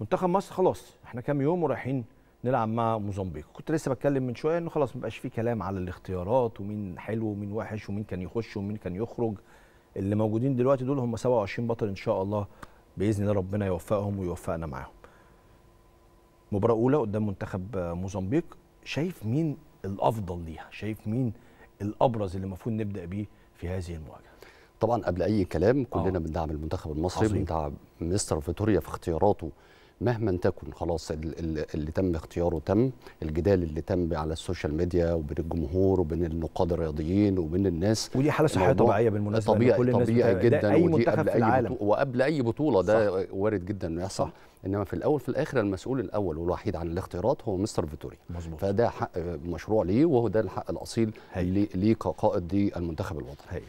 منتخب مصر خلاص احنا كام يوم ورايحين نلعب مع موزمبيق كنت لسه بتكلم من شويه انه خلاص مبقاش فيه كلام على الاختيارات ومين حلو ومين وحش ومين كان يخش ومين كان يخرج اللي موجودين دلوقتي دول هم 27 بطل ان شاء الله باذن الله ربنا يوفقهم ويوفقنا معاهم مباراه اولى قدام منتخب موزمبيق شايف مين الافضل ليها شايف مين الابرز اللي المفروض نبدا بيه في هذه المواجهه طبعا قبل اي كلام كلنا آه. بندعم المنتخب المصري بندعم مستر فيتوريا في اختياراته مهما تكن خلاص اللي تم اختياره تم الجدال اللي تم على السوشيال ميديا وبين الجمهور وبين النقاد الرياضيين وبين الناس ودي حاله صحيه طبيعيه بالمناسبه طبيعي كل الناس طبيعي جدا أي ودي قبل اي العالم. وقبل اي بطوله ده وارد جدا انه يحصل انما في الاول في الاخر المسؤول الاول والوحيد عن الاختيارات هو مستر فيتوريا مظبوط فده حق مشروع ليه وهو ده الحق الاصيل ليه كقائد دي المنتخب الوطني هايل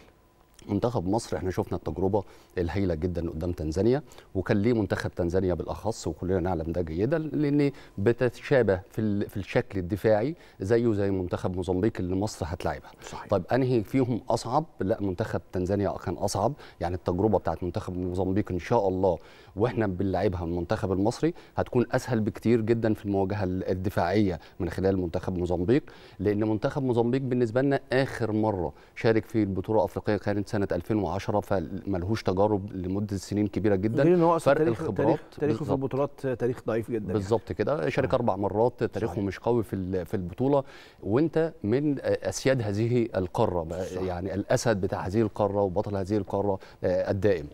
منتخب مصر احنا شفنا التجربه الهائله جدا قدام تنزانيا وكان ليه منتخب تنزانيا بالاخص وكلنا نعلم ده جيدا لان بتتشابه في في الشكل الدفاعي زيه زي منتخب موزمبيق اللي مصر هتلاعبها طيب انهي فيهم اصعب لا منتخب تنزانيا كان اصعب يعني التجربه بتاعت منتخب موزمبيق ان شاء الله واحنا بنلعبها المنتخب المصري هتكون اسهل بكتير جدا في المواجهه الدفاعيه من خلال منتخب موزمبيق لان منتخب موزمبيق بالنسبه لنا اخر مره شارك في البطوله الافريقيه كانت سنه 2010 فملهوش تجارب لمده سنين كبيره جدا غير ان هو فرق تاريخ الخبرات تاريخ تاريخه في البطولات تاريخ ضعيف جدا يعني. بالظبط يعني. كده آه. شارك اربع مرات تاريخه مش قوي في في البطوله وانت من اسياد هذه القاره يعني الاسد بتاع هذه القاره وبطل هذه القاره آه، الدائم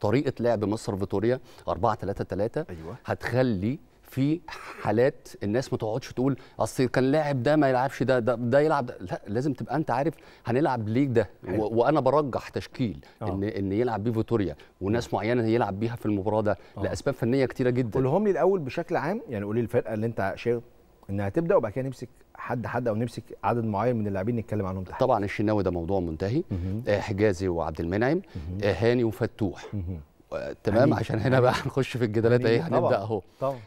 طريقه لعب مصر فيتوريا 4 3 3 أيوة. هتخلي في حالات الناس ما تقعدش تقول اصل كان لاعب ده ما يلعبش ده ده, ده يلعب ده. لا لازم تبقى انت عارف هنلعب ليه ده وانا برجح تشكيل أوه. ان ان يلعب بيه فيتوريا وناس معينه يلعب بيها في المباراه ده أوه. لاسباب فنيه كتيره جدا قولهم لي الاول بشكل عام يعني قولي الفرقه اللي انت شايف انها تبدا وبعد كده نمسك حد حد او نمسك عدد معين من اللاعبين نتكلم عنهم تحت. طبعا الشناوي ده موضوع منتهي آه، حجازي وعبد المنعم آه، هاني وفتوح تمام عشان هنا بقى هنخش في الجدالات ايه هنبدا اهو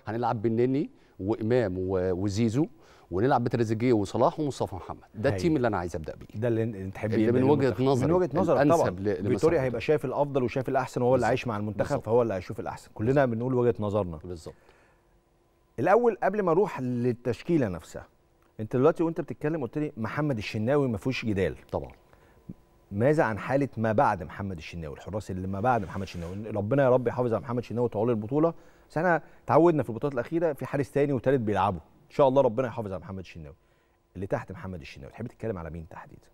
هنلعب بالنني وامام وزيزو ونلعب بتريزيجيه وصلاح ومصطفى محمد ده هي. أيوه. التيم اللي انا عايز ابدا بيه ده اللي انت تحب اللي من وجهه نظري من وجهه نظرك طبعا فيتوريا هيبقى شايف الافضل وشايف الاحسن وهو اللي عايش مع المنتخب بالزبط. فهو اللي هيشوف الاحسن كلنا بنقول وجهه نظرنا بالظبط الاول قبل ما اروح للتشكيله نفسها انت دلوقتي وانت بتتكلم قلت لي محمد الشناوي ما فيهوش جدال طبعا ماذا عن حاله ما بعد محمد الشناوي الحراس اللي ما بعد محمد الشناوي ربنا يا رب يحافظ على محمد الشناوي طوال البطوله بس احنا تعودنا في البطولات الاخيره في حارس تاني وتالت بيلعبوا ان شاء الله ربنا يحافظ على محمد الشناوي اللي تحت محمد الشناوي تحب تتكلم على مين تحديدا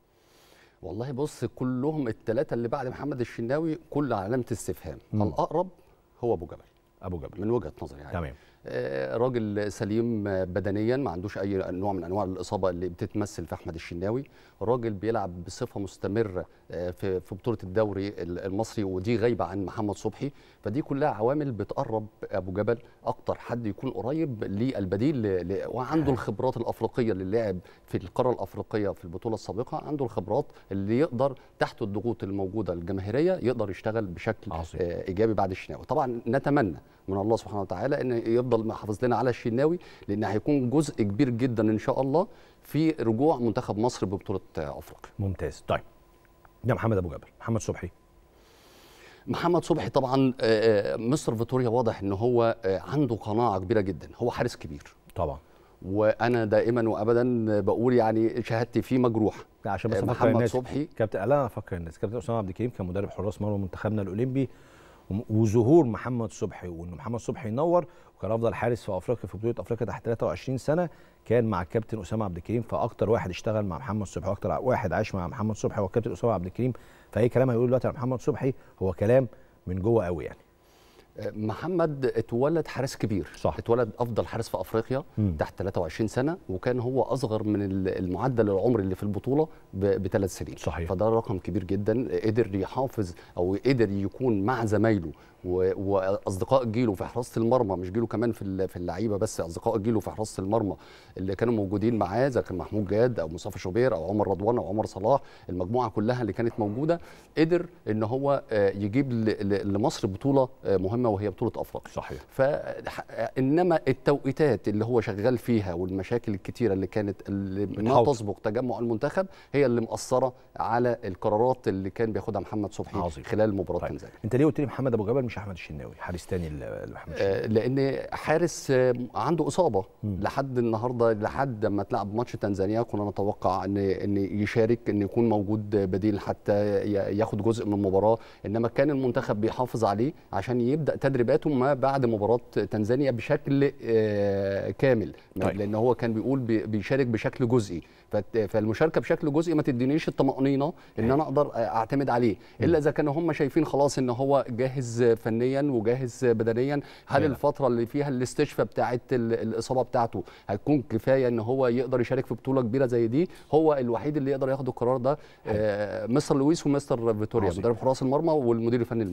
والله بص كلهم الثلاثه اللي بعد محمد الشناوي كل علامه استفهام الاقرب هو ابو جبل ابو جبل من وجهه نظري يعني تمام آه، راجل سليم بدنيا ما عندوش اي نوع من انواع الاصابه اللي بتتمثل في احمد الشناوي راجل بيلعب بصفه مستمره آه، في بطوله الدوري المصري ودي غايبه عن محمد صبحي فدي كلها عوامل بتقرب ابو جبل اكتر حد يكون قريب للبديل وعنده الخبرات الافريقيه اللي لعب في القاره الافريقيه في البطوله السابقه عنده الخبرات اللي يقدر تحت الضغوط الموجوده الجماهيريه يقدر يشتغل بشكل عظيم. آه، ايجابي بعد الشناوي طبعا نتمنى من الله سبحانه وتعالى ان يفضل محافظ لنا على الشناوي لان هيكون جزء كبير جدا ان شاء الله في رجوع منتخب مصر ببطوله افريقيا. ممتاز طيب ده محمد ابو جبل محمد صبحي محمد صبحي طبعا آه، آه، مستر فيتوريا واضح ان هو آه، عنده قناعه كبيره جدا هو حارس كبير طبعا وانا دائما وابدا بقول يعني شهادتي فيه مجروحه عشان بس محمد صبحي كابتن لا افكر الناس كابتن اسامه عبد الكريم كان مدرب حراس مرمى منتخبنا الاولمبي وظهور محمد صبحي وان محمد صبحي ينور وكان افضل حارس في افريقيا في بطوله افريقيا تحت 23 سنه كان مع الكابتن اسامه عبد الكريم فاكتر واحد اشتغل مع محمد صبحي واكتر واحد عاش مع محمد صبحي هو الكابتن اسامه عبد الكريم فاي كلام هيقوله دلوقتي محمد صبحي هو كلام من جوه قوي يعني محمد اتولد حارس كبير صح. اتولد افضل حارس في افريقيا مم. تحت 23 سنه وكان هو اصغر من المعدل العمري اللي في البطوله بثلاث سنين صحيح. فده رقم كبير جدا قدر يحافظ او قدر يكون مع زمايله واصدقاء جيله في حراسه المرمى مش جيله كمان في في اللعيبه بس اصدقاء جيله في حراسه المرمى اللي كانوا موجودين معاه زي كان محمود جاد او مصطفى شوبير او عمر رضوان او عمر صلاح المجموعه كلها اللي كانت موجوده قدر ان هو آه، يجيب لمصر بطوله آه، مهمه وهي بطوله افريقيا صحيح فانما التوقيتات اللي هو شغال فيها والمشاكل الكتيره اللي كانت اللي ما تسبق تجمع المنتخب هي اللي مأثره على القرارات اللي كان بياخدها محمد صبحي عظيم. خلال مباراه طيب. تنزانيا انت ليه قلت لي محمد ابو جبل مش احمد الشناوي حارس تاني محمد آه لان حارس آه عنده اصابه م. لحد النهارده لحد ما تلعب ماتش تنزانيا كنا نتوقع ان ان يشارك ان يكون موجود بديل حتى ياخد جزء من المباراه انما كان المنتخب بيحافظ عليه عشان يبدا تدريباتهم ما بعد مباراه تنزانيا بشكل آه، كامل طيب. لان هو كان بيقول بيشارك بشكل جزئي فالمشاركه بشكل جزئي ما تدينيش الطمانينه ان إيه. انا اقدر آه، اعتمد عليه الا اذا كانوا هم شايفين خلاص ان هو جاهز فنيا وجاهز بدنيا هل الفتره اللي فيها الاستشفاء بتاعه الاصابه بتاعته هتكون كفايه ان هو يقدر يشارك في بطوله كبيره زي دي هو الوحيد اللي يقدر ياخد القرار ده آه، مستر لويس ومستر فيتوريا مدرب حراس المرمى والمدير الفني